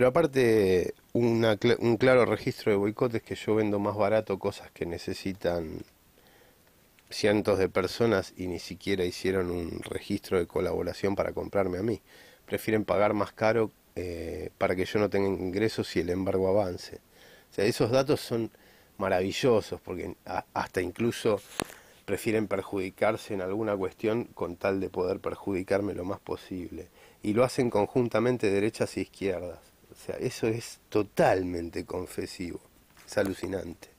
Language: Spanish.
Pero aparte, un claro registro de boicotes que yo vendo más barato cosas que necesitan cientos de personas y ni siquiera hicieron un registro de colaboración para comprarme a mí. Prefieren pagar más caro eh, para que yo no tenga ingresos y el embargo avance. sea, esos datos son maravillosos porque hasta incluso prefieren perjudicarse en alguna cuestión con tal de poder perjudicarme lo más posible. Y lo hacen conjuntamente derechas e izquierdas sea, eso es totalmente confesivo. Es alucinante.